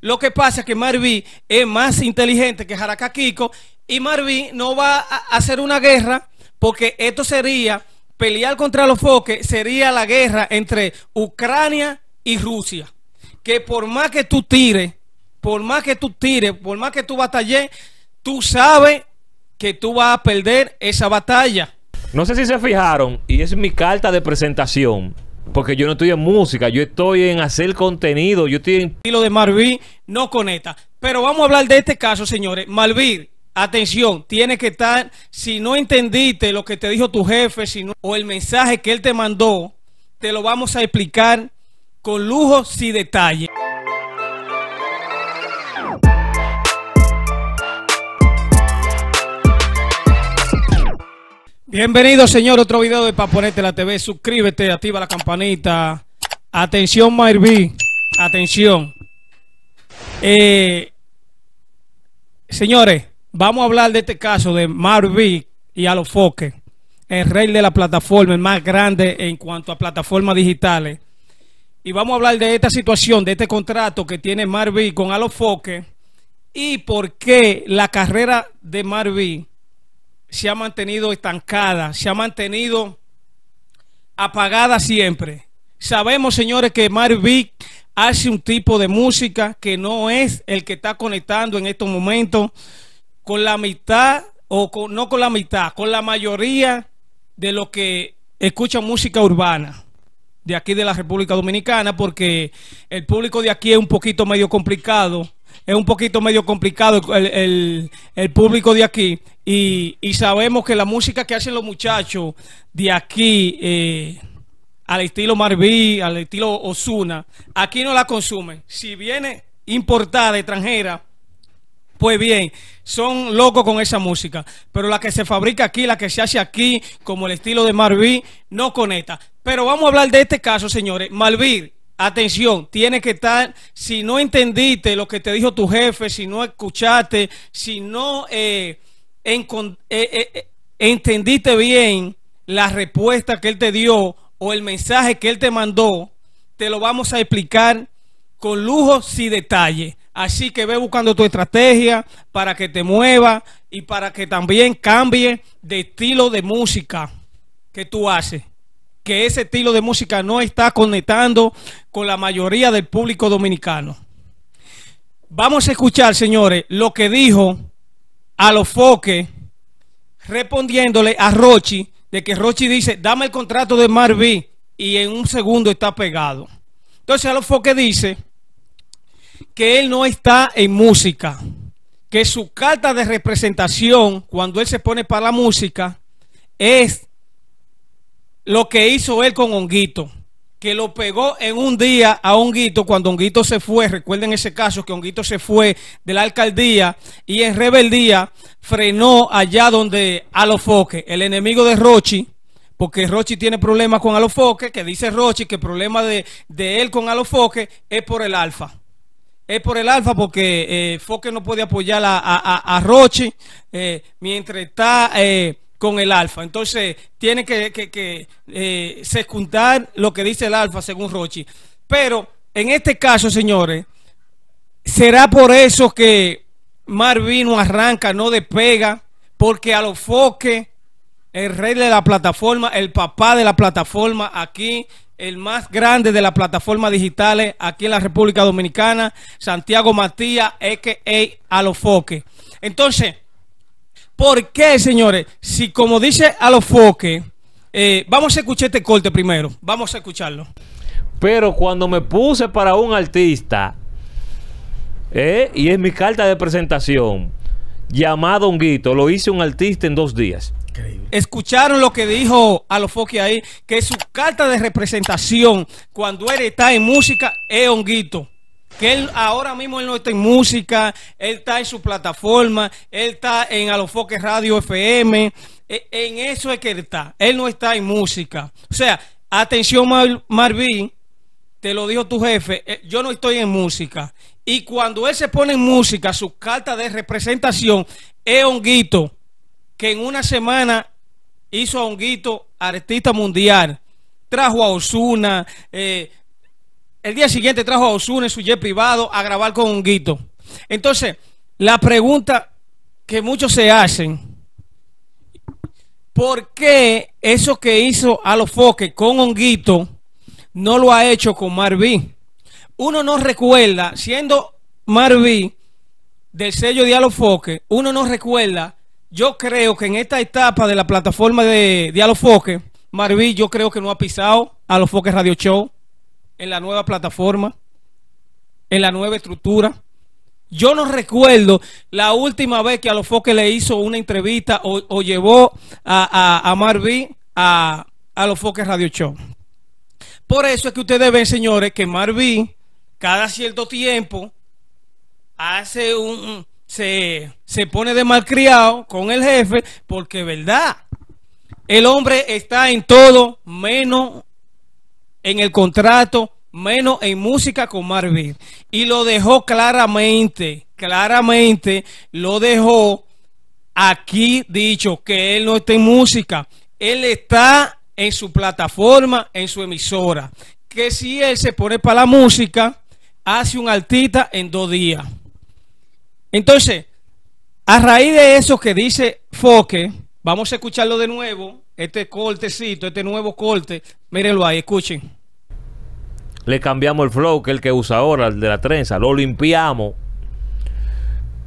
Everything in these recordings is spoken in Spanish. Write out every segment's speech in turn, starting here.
Lo que pasa es que Marví es más inteligente que Jaraka Kiko y marvin no va a hacer una guerra porque esto sería pelear contra los foques, sería la guerra entre Ucrania y Rusia. Que por más que tú tires, por más que tú tires, por más que tú batalles, tú sabes que tú vas a perder esa batalla. No sé si se fijaron, y es mi carta de presentación. Porque yo no estoy en música, yo estoy en hacer contenido, yo estoy en... Y lo de Marvin no conecta. Pero vamos a hablar de este caso, señores. Marvin, atención, tiene que estar, si no entendiste lo que te dijo tu jefe si no, o el mensaje que él te mandó, te lo vamos a explicar con lujos y detalle. Bienvenido, señor, otro video de Paponete la TV. Suscríbete, activa la campanita. Atención, Marví. Atención. Eh, señores, vamos a hablar de este caso de Marví y Alofoque, el rey de la plataforma, el más grande en cuanto a plataformas digitales. Y vamos a hablar de esta situación, de este contrato que tiene Marví con Alofoque y por qué la carrera de Marví se ha mantenido estancada, se ha mantenido apagada siempre. Sabemos, señores, que Mario hace un tipo de música que no es el que está conectando en estos momentos con la mitad, o con, no con la mitad, con la mayoría de los que escuchan música urbana de aquí de la República Dominicana, porque el público de aquí es un poquito medio complicado es un poquito medio complicado el, público de aquí y, sabemos que la música que hacen los muchachos de aquí, eh, al estilo Marví, al estilo Osuna, aquí no la consumen. Si viene importada, extranjera, pues bien, son locos con esa música. Pero la que se fabrica aquí, la que se hace aquí, como el estilo de Marví, no conecta. Pero vamos a hablar de este caso, señores. Marví, Atención, tiene que estar, si no entendiste lo que te dijo tu jefe, si no escuchaste, si no eh, eh, eh, entendiste bien la respuesta que él te dio o el mensaje que él te mandó, te lo vamos a explicar con lujo y detalle. Así que ve buscando tu estrategia para que te mueva y para que también cambie de estilo de música que tú haces que ese estilo de música no está conectando con la mayoría del público dominicano. Vamos a escuchar, señores, lo que dijo a los respondiéndole a Rochi de que Rochi dice, dame el contrato de Marvin y en un segundo está pegado. Entonces a los dice que él no está en música, que su carta de representación cuando él se pone para la música es lo que hizo él con Honguito, que lo pegó en un día a Honguito cuando Honguito se fue. Recuerden ese caso que Honguito se fue de la alcaldía y en rebeldía frenó allá donde Alofoque, el enemigo de Rochi porque Rochi tiene problemas con Alofoque, que dice Rochi que el problema de, de él con Alofoque es por el alfa. Es por el alfa porque eh, Foque no puede apoyar a, a, Rochi eh, mientras está eh, con el alfa. Entonces, tiene que, se que eh, lo que dice el alfa, según Rochi. Pero en este caso, señores, será por eso que Marvino arranca, no despega, porque a los foques, el rey de la plataforma, el papá de la plataforma aquí, el más grande de las plataformas digitales aquí en la República Dominicana, Santiago Matías, a.k.a. a los foques. Entonces, ¿Por qué, señores? Si como dice a los eh, vamos a escuchar este corte primero, vamos a escucharlo. Pero cuando me puse para un artista, eh, y es mi carta de presentación, llamado Honguito, lo hice un artista en dos días. Escucharon lo que dijo Alofoque ahí, que su carta de representación cuando él está en música es Honguito que él ahora mismo él no está en música, él está en su plataforma, él está en Alofoque Radio FM, e, en eso es que él está, él no está en música. O sea, atención Marvin, te lo dijo tu jefe, eh, yo no estoy en música. Y cuando él se pone en música, su carta de representación es Honguito, que en una semana hizo a Honguito artista mundial. Trajo a Osuna, eh, el día siguiente trajo a Osuna en su jet privado a grabar con un Entonces, la pregunta que muchos se hacen, ¿por qué eso que hizo a los foques con Honguito no lo ha hecho con Marví? Uno no recuerda, siendo Marví del sello de Alofoque, uno no recuerda, yo creo que en esta etapa de la plataforma de, de Alofoque, Marví yo creo que no ha pisado a los Radio Show en la nueva plataforma, en la nueva estructura. Yo no recuerdo la última vez que a los Foques le hizo una entrevista o, llevó a, a, a Marvin a, los Foques Radio Show. Por eso es que ustedes ven, señores, que Marvin cada cierto tiempo hace un se, se pone de malcriado con el jefe porque verdad el hombre está en todo menos en el contrato, menos en música con Marvin. Y lo dejó claramente, claramente lo dejó aquí dicho que él no está en música. Él está en su plataforma, en su emisora. Que si él se pone para la música, hace un altita en dos días. Entonces, a raíz de eso que dice Foque, vamos a escucharlo de nuevo, este cortecito, este nuevo corte, mírenlo ahí, escuchen le cambiamos el flow que es el que usa ahora, el de la trenza, lo limpiamos.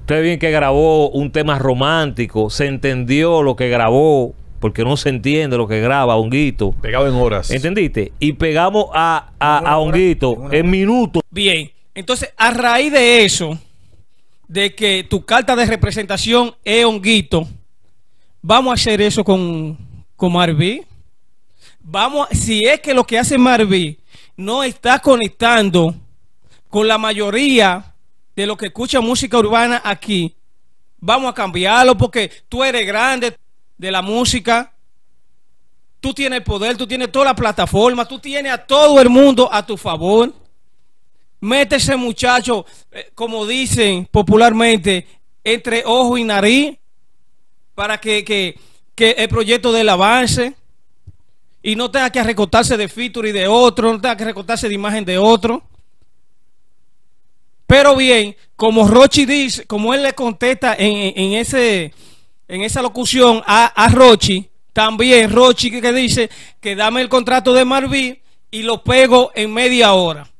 Ustedes bien que grabó un tema romántico, se entendió lo que grabó, porque no se entiende lo que graba Honguito. Pegado en horas. ¿Entendiste? Y pegamos a, a, Honguito en minutos. Bien, entonces a raíz de eso, de que tu carta de representación es Honguito, vamos a hacer eso con, con Marví. Vamos, si es que lo que hace Marví no está conectando con la mayoría de los que escuchan música urbana aquí, vamos a cambiarlo porque tú eres grande de la música, tú tienes poder, tú tienes toda la plataforma, tú tienes a todo el mundo a tu favor. Métese muchacho, eh, como dicen popularmente, entre ojo y nariz para que, que el proyecto del avance. Y no tenga que recortarse de feature y de otro, no tenga que recortarse de imagen de otro. Pero bien, como Rochi dice, como él le contesta en, ese, en esa locución a, Rochi, también Rochi que, dice que dame el contrato de Marvin y lo pego en media hora.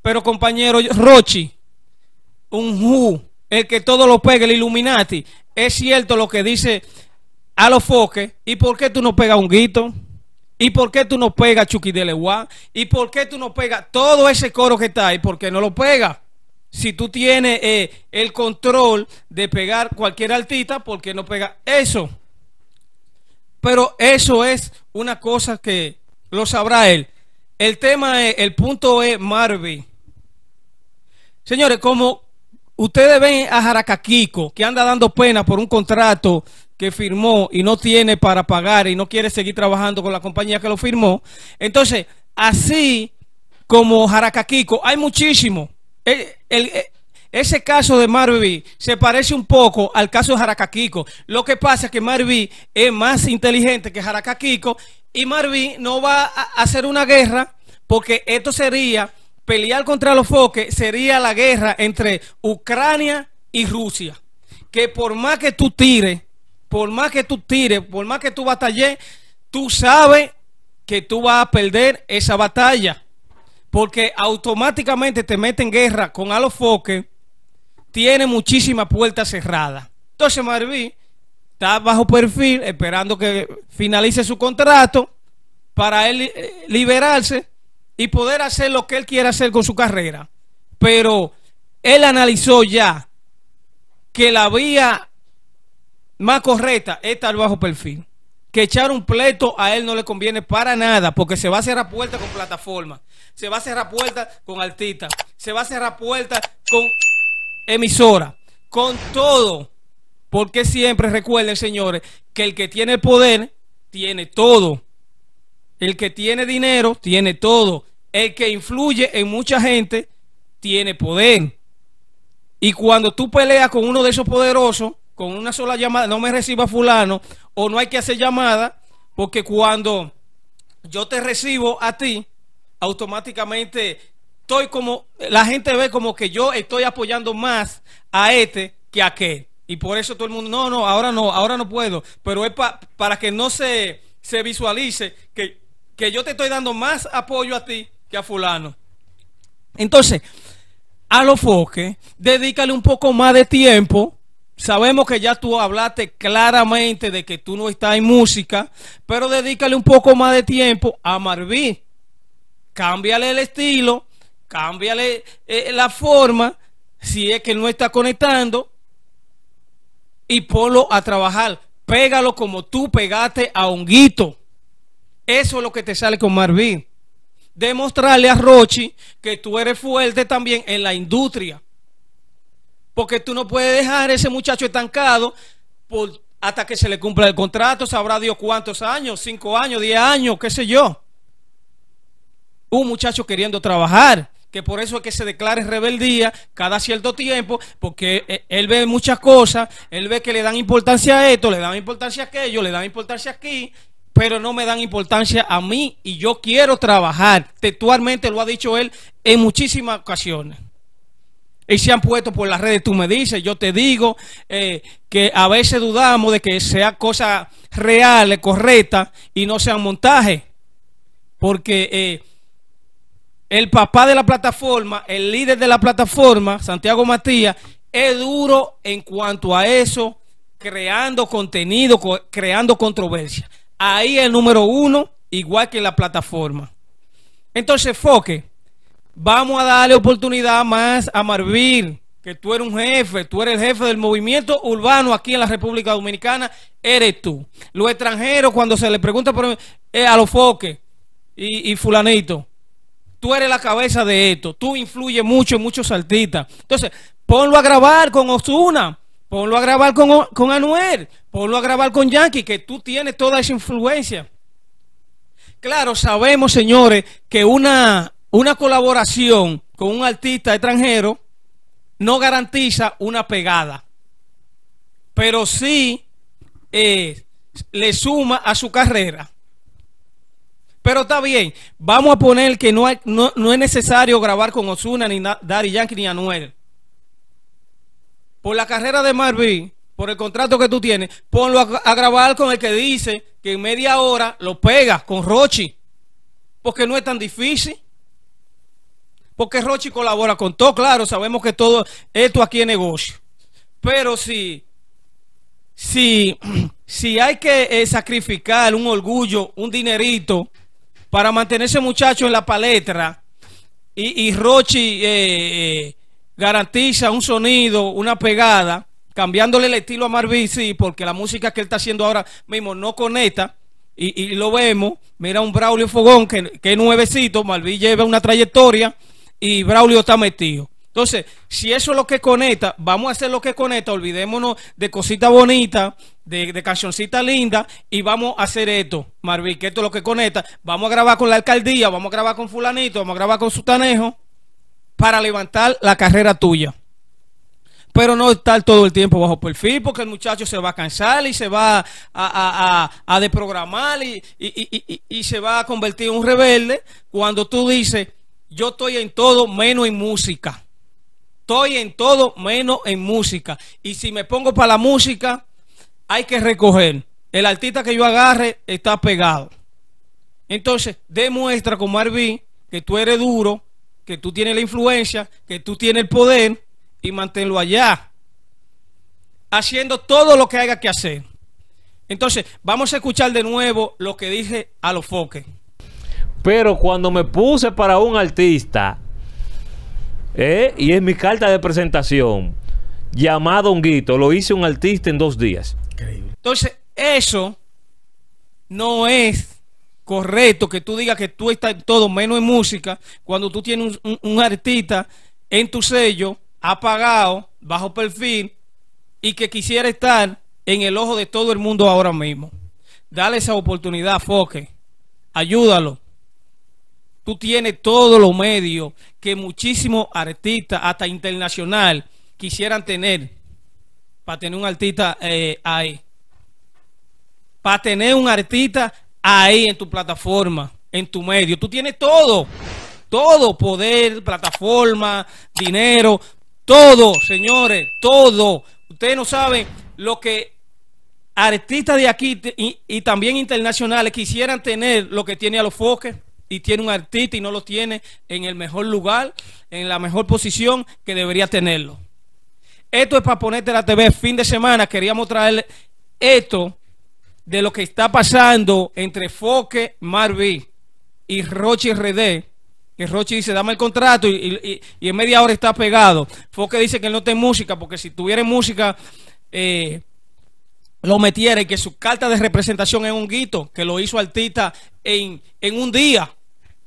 Pero compañero Rochi, un Ju, el que todo lo pega, el Illuminati, es cierto lo que dice a los foques. ¿Y por qué tú no pegas un guito? ¿Y por qué tú no pegas Chucky de ¿Y por qué tú no pegas todo ese coro que está ahí? ¿Por qué no lo pegas? Si tú tienes eh, el control de pegar cualquier artista, ¿por qué no pega eso? Pero eso es una cosa que lo sabrá él. El tema es, el punto es Marvin. Señores, como ustedes ven a Jaracaquico, que anda dando pena por un contrato que firmó y no tiene para pagar y no quiere seguir trabajando con la compañía que lo firmó. Entonces, así como Jaracaquico, hay muchísimo. E, e, ese caso de Marvin se parece un poco al caso de Jaracaquico. Lo que pasa es que Marvi es más inteligente que Jaracaquico y marvin no va a hacer una guerra porque esto sería, pelear contra los foques sería la guerra entre Ucrania y Rusia. Que por más que tú tires por más que tú tires, por más que tú batalles, tú sabes que tú vas a perder esa batalla. Porque automáticamente te mete en guerra con Alofoque, tiene muchísimas puertas cerradas. Entonces Marví está bajo perfil, esperando que finalice su contrato para él eh, liberarse y poder hacer lo que él quiera hacer con su carrera. Pero él analizó ya que la vía más correcta está al bajo perfil. Que echar un pleito a él no le conviene para nada, porque se va a cerrar puerta con plataforma, se va a cerrar puerta con altita, se va a cerrar puerta con emisora, con todo. Porque siempre recuerden, señores, que el que tiene poder tiene todo. El que tiene dinero tiene todo. El que influye en mucha gente tiene poder. Y cuando tú peleas con uno de esos poderosos, con una sola llamada, no me reciba fulano, o no hay que hacer llamada, porque cuando yo te recibo a ti, automáticamente estoy como, la gente ve como que yo estoy apoyando más a este que a aquel. Y por eso todo el mundo, no, no, ahora no, ahora no puedo. Pero es para que no se, se visualice que, que yo te estoy dando más apoyo a ti que a fulano. Entonces, a los foques, dedícale un poco más de tiempo Sabemos que ya tú hablaste claramente de que tú no estás en música, pero dedícale un poco más de tiempo a Marvin Cámbiale el estilo, cámbiale eh, la forma, si es que no está conectando, y ponlo a trabajar. Pégalo como tú pegaste a Honguito. Eso es lo que te sale con Marvin Demostrarle a Rochi que tú eres fuerte también en la industria. Porque tú no puedes dejar a ese muchacho estancado por, hasta que se le cumpla el contrato. Sabrá Dios cuántos años, cinco años, diez años, qué sé yo. Un muchacho queriendo trabajar, que por eso es que se declare rebeldía cada cierto tiempo, porque eh, él ve muchas cosas, él ve que le dan importancia a esto, le dan importancia a aquello, le dan importancia aquí, pero no me dan importancia a mí y yo quiero trabajar. Textualmente lo ha dicho él en muchísimas ocasiones. Y se han puesto por las redes, tú me dices, yo te digo, eh, que a veces dudamos de que sea cosa real, correcta, y no sea montaje. Porque eh, el papá de la plataforma, el líder de la plataforma, Santiago Matías, es duro en cuanto a eso, creando contenido, creando controversia. Ahí el número uno, igual que la plataforma. Entonces, Foque, Vamos a darle oportunidad más a Marvin, que tú eres un jefe, tú eres el jefe del movimiento urbano aquí en la República Dominicana, eres tú. Los extranjeros, cuando se les pregunta por, eh, a los foques y, fulanito, tú eres la cabeza de esto, tú influyes mucho en muchos artistas. Entonces, ponlo a grabar con Ozuna. ponlo a grabar con, con Anuel, ponlo a grabar con Yankee, que tú tienes toda esa influencia. Claro, sabemos, señores, que una una colaboración con un artista extranjero no garantiza una pegada, pero sí eh, le suma a su carrera. Pero está bien, vamos a poner que no, es necesario grabar con Osuna, ni Dari Yankee, ni Anuel. Por la carrera de Marvin, por el contrato que tú tienes, ponlo a, grabar con el que dice que en media hora lo pega con Rochi, porque no es tan difícil. Porque Rochi colabora con todo, claro, sabemos que todo esto aquí es negocio. Pero si, si, si hay que eh, sacrificar un orgullo, un dinerito, para mantener ese muchacho en la paletra y, Rochi eh, eh, garantiza un sonido, una pegada, cambiándole el estilo a Marvin, sí, porque la música que él está haciendo ahora mismo no conecta. Y, lo vemos, mira un Braulio Fogón que, que es nuevecito, Marvin lleva una trayectoria, y Braulio está metido. Entonces, si eso es lo que conecta, vamos a hacer lo que conecta, olvidémonos de cositas bonitas... de, de cancioncita linda, y vamos a hacer esto, Marvin, que esto es lo que conecta. Vamos a grabar con la alcaldía, vamos a grabar con fulanito, vamos a grabar con sutanejo, para levantar la carrera tuya. Pero no estar todo el tiempo bajo perfil, porque el muchacho se va a cansar y se va a, a, a, a desprogramar y, y, y, y se va a convertir en un rebelde cuando tú dices yo estoy en todo menos en música. Estoy en todo menos en música. Y si me pongo para la música, hay que recoger. El artista que yo agarre está pegado. Entonces, demuestra como Marvin que tú eres duro, que tú tienes la influencia, que tú tienes el poder y manténlo allá. Haciendo todo lo que haya que hacer. Entonces, vamos a escuchar de nuevo lo que dije a los foques. Pero cuando me puse para un artista, eh, y es mi carta de presentación, llamado Honguito, lo hice un artista en dos días. Entonces, eso no es correcto que tú digas que tú estás todo menos en música cuando tú tienes un, un artista en tu sello apagado, bajo perfil y que quisiera estar en el ojo de todo el mundo ahora mismo. Dale esa oportunidad, Foque. Ayúdalo tú tienes todos los medios que muchísimos artistas, hasta internacional, quisieran tener para tener un artista eh, ahí. Para tener un artista ahí en tu plataforma, en tu medio. Tú tienes todo. Todo, poder, plataforma, dinero, todo, señores, todo. Ustedes no saben lo que artistas de aquí y, y también internacionales quisieran tener lo que tiene a los foques y tiene un artista y no lo tiene en el mejor lugar, en la mejor posición que debería tenerlo. Esto es para ponerte la TV. Fin de semana queríamos traer esto de lo que está pasando entre Foque, Marvi y Roche RD. Que Roche dice, dame el contrato y, en media hora está pegado. Foque dice que él no tiene música porque si tuviera música... Eh, lo metiera y que su carta de representación es un guito, que lo hizo artista en, en un día.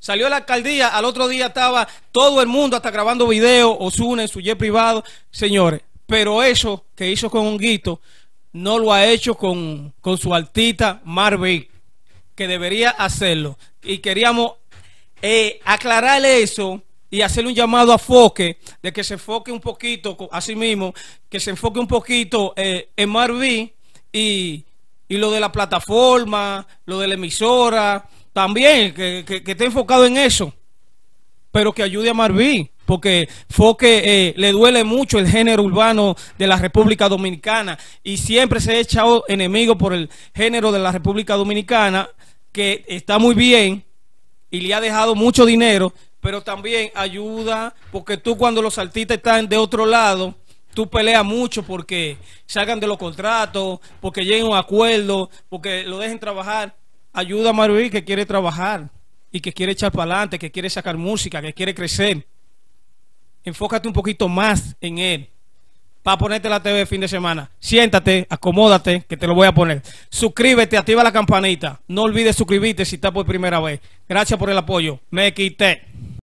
Salió la alcaldía, al otro día estaba todo el mundo hasta grabando video, O en su jet privado. Señores, pero eso que hizo con Honguito no lo ha hecho con, con su altita Marvick, que debería hacerlo. Y queríamos eh, aclararle eso y hacerle un llamado a Foque, de que se enfoque un poquito, Así mismo, que se enfoque un poquito eh, en Marvin y, y lo de la plataforma, lo de la emisora también, que, que, esté enfocado en eso. Pero que ayude a Marvin Porque Foque eh, le duele mucho el género urbano de la República Dominicana. Y siempre se ha echado enemigo por el género de la República Dominicana. Que está muy bien. Y le ha dejado mucho dinero. Pero también ayuda. Porque tú cuando los artistas están de otro lado tú peleas mucho porque salgan de los contratos, porque lleguen a un acuerdo, porque lo dejen trabajar. Ayuda a Maruí que quiere trabajar y que quiere echar para adelante, que quiere sacar música, que quiere crecer. Enfócate un poquito más en él. Para ponerte la TV de fin de semana. Siéntate, acomódate, que te lo voy a poner. Suscríbete, activa la campanita. No olvides suscribirte si estás por primera vez. Gracias por el apoyo. Me quité.